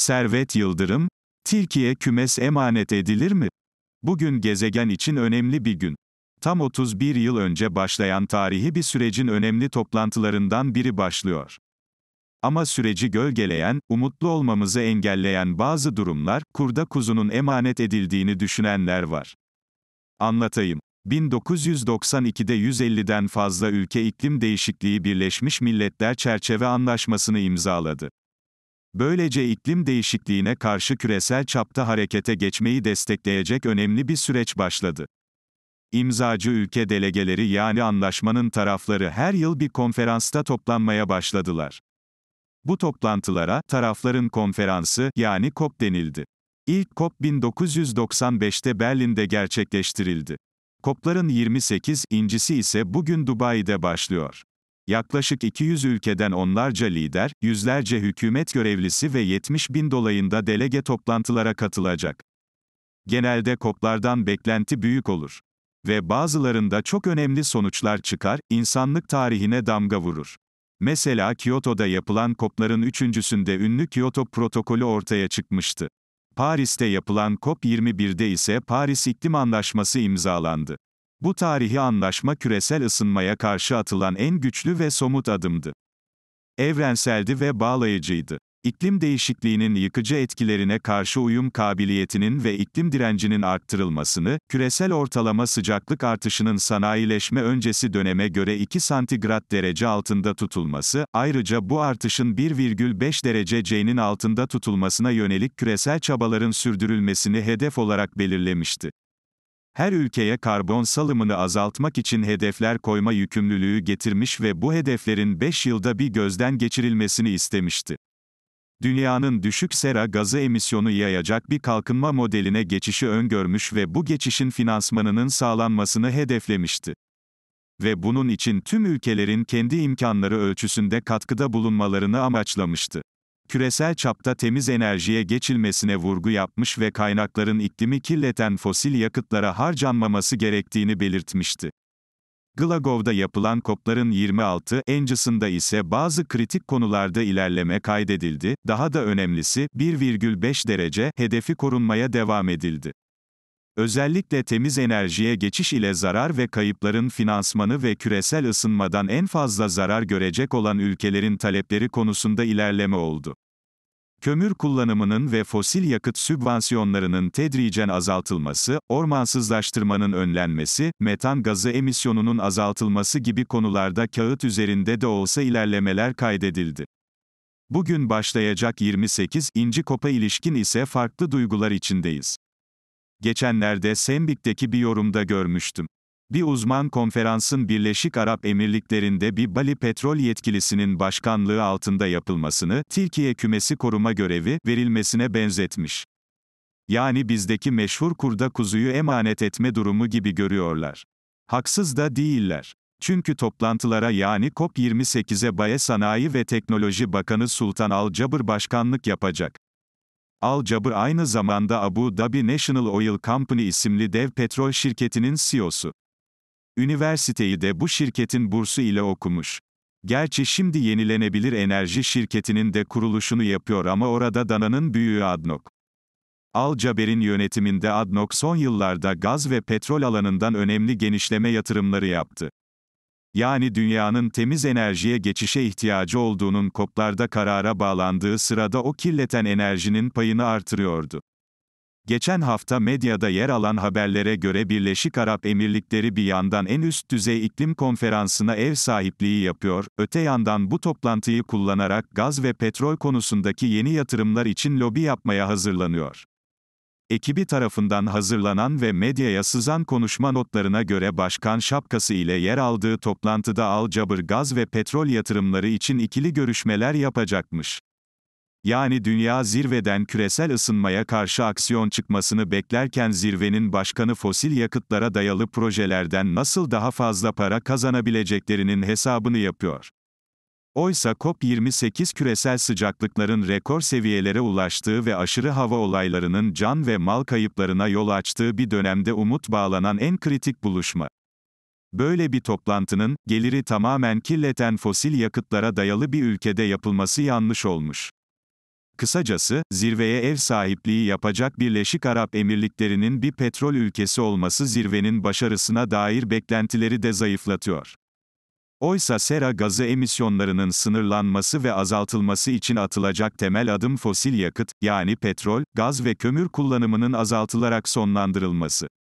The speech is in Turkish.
Servet Yıldırım, Tilki'ye kümes emanet edilir mi? Bugün gezegen için önemli bir gün. Tam 31 yıl önce başlayan tarihi bir sürecin önemli toplantılarından biri başlıyor. Ama süreci gölgeleyen, umutlu olmamızı engelleyen bazı durumlar, kurda kuzunun emanet edildiğini düşünenler var. Anlatayım. 1992'de 150'den fazla ülke iklim değişikliği Birleşmiş Milletler Çerçeve Anlaşması'nı imzaladı. Böylece iklim değişikliğine karşı küresel çapta harekete geçmeyi destekleyecek önemli bir süreç başladı. İmzacı ülke delegeleri yani anlaşmanın tarafları her yıl bir konferansta toplanmaya başladılar. Bu toplantılara tarafların konferansı yani COP denildi. İlk COP 1995'te Berlin'de gerçekleştirildi. COP'ların 28 incisi ise bugün Dubai'de başlıyor yaklaşık 200 ülkeden onlarca lider, yüzlerce hükümet görevlisi ve 70 bin dolayında delege toplantılara katılacak. Genelde koplardan beklenti büyük olur. Ve bazılarında çok önemli sonuçlar çıkar, insanlık tarihine damga vurur. Mesela Kyoto'da yapılan kopların üçüncüsünde ünlü Kyoto protokolü ortaya çıkmıştı. Paris'te yapılan COP21'de ise Paris İklim Anlaşması imzalandı. Bu tarihi anlaşma küresel ısınmaya karşı atılan en güçlü ve somut adımdı. Evrenseldi ve bağlayıcıydı. İklim değişikliğinin yıkıcı etkilerine karşı uyum kabiliyetinin ve iklim direncinin arttırılmasını, küresel ortalama sıcaklık artışının sanayileşme öncesi döneme göre 2 santigrat derece altında tutulması, ayrıca bu artışın 1,5 derece C'nin altında tutulmasına yönelik küresel çabaların sürdürülmesini hedef olarak belirlemişti her ülkeye karbon salımını azaltmak için hedefler koyma yükümlülüğü getirmiş ve bu hedeflerin 5 yılda bir gözden geçirilmesini istemişti. Dünyanın düşük sera gazı emisyonu yayacak bir kalkınma modeline geçişi öngörmüş ve bu geçişin finansmanının sağlanmasını hedeflemişti. Ve bunun için tüm ülkelerin kendi imkanları ölçüsünde katkıda bulunmalarını amaçlamıştı küresel çapta temiz enerjiye geçilmesine vurgu yapmış ve kaynakların iklimi kirleten fosil yakıtlara harcanmaması gerektiğini belirtmişti. Glasgow'da yapılan COP'ların 26, encisinde ise bazı kritik konularda ilerleme kaydedildi, daha da önemlisi, 1,5 derece, hedefi korunmaya devam edildi. Özellikle temiz enerjiye geçiş ile zarar ve kayıpların finansmanı ve küresel ısınmadan en fazla zarar görecek olan ülkelerin talepleri konusunda ilerleme oldu. Kömür kullanımının ve fosil yakıt sübvansiyonlarının tedricen azaltılması, ormansızlaştırmanın önlenmesi, metan gazı emisyonunun azaltılması gibi konularda kağıt üzerinde de olsa ilerlemeler kaydedildi. Bugün başlayacak 28. İnci Kopa ilişkin ise farklı duygular içindeyiz. Geçenlerde Sembik'teki bir yorumda görmüştüm. Bir uzman konferansın Birleşik Arap Emirlikleri'nde bir Bali petrol yetkilisinin başkanlığı altında yapılmasını, Tilkiye kümesi koruma görevi, verilmesine benzetmiş. Yani bizdeki meşhur kurda kuzuyu emanet etme durumu gibi görüyorlar. Haksız da değiller. Çünkü toplantılara yani COP28'e Baye Sanayi ve Teknoloji Bakanı Sultan Al Cabır başkanlık yapacak. Al Jaber aynı zamanda Abu Dhabi National Oil Company isimli dev petrol şirketinin CEO'su. Üniversiteyi de bu şirketin bursu ile okumuş. Gerçi şimdi yenilenebilir enerji şirketinin de kuruluşunu yapıyor ama orada dananın büyüğü Adnok. Al Jaber'in yönetiminde Adnok son yıllarda gaz ve petrol alanından önemli genişleme yatırımları yaptı yani dünyanın temiz enerjiye geçişe ihtiyacı olduğunun koplarda karara bağlandığı sırada o kirleten enerjinin payını artırıyordu. Geçen hafta medyada yer alan haberlere göre Birleşik Arap Emirlikleri bir yandan en üst düzey iklim konferansına ev sahipliği yapıyor, öte yandan bu toplantıyı kullanarak gaz ve petrol konusundaki yeni yatırımlar için lobi yapmaya hazırlanıyor ekibi tarafından hazırlanan ve medyaya sızan konuşma notlarına göre başkan şapkası ile yer aldığı toplantıda Alcabır gaz ve petrol yatırımları için ikili görüşmeler yapacakmış. Yani dünya zirveden küresel ısınmaya karşı aksiyon çıkmasını beklerken zirvenin başkanı fosil yakıtlara dayalı projelerden nasıl daha fazla para kazanabileceklerinin hesabını yapıyor. Oysa COP28 küresel sıcaklıkların rekor seviyelere ulaştığı ve aşırı hava olaylarının can ve mal kayıplarına yol açtığı bir dönemde umut bağlanan en kritik buluşma. Böyle bir toplantının, geliri tamamen kirleten fosil yakıtlara dayalı bir ülkede yapılması yanlış olmuş. Kısacası, zirveye ev sahipliği yapacak Birleşik Arap Emirlikleri'nin bir petrol ülkesi olması zirvenin başarısına dair beklentileri de zayıflatıyor. Oysa sera gazı emisyonlarının sınırlanması ve azaltılması için atılacak temel adım fosil yakıt, yani petrol, gaz ve kömür kullanımının azaltılarak sonlandırılması.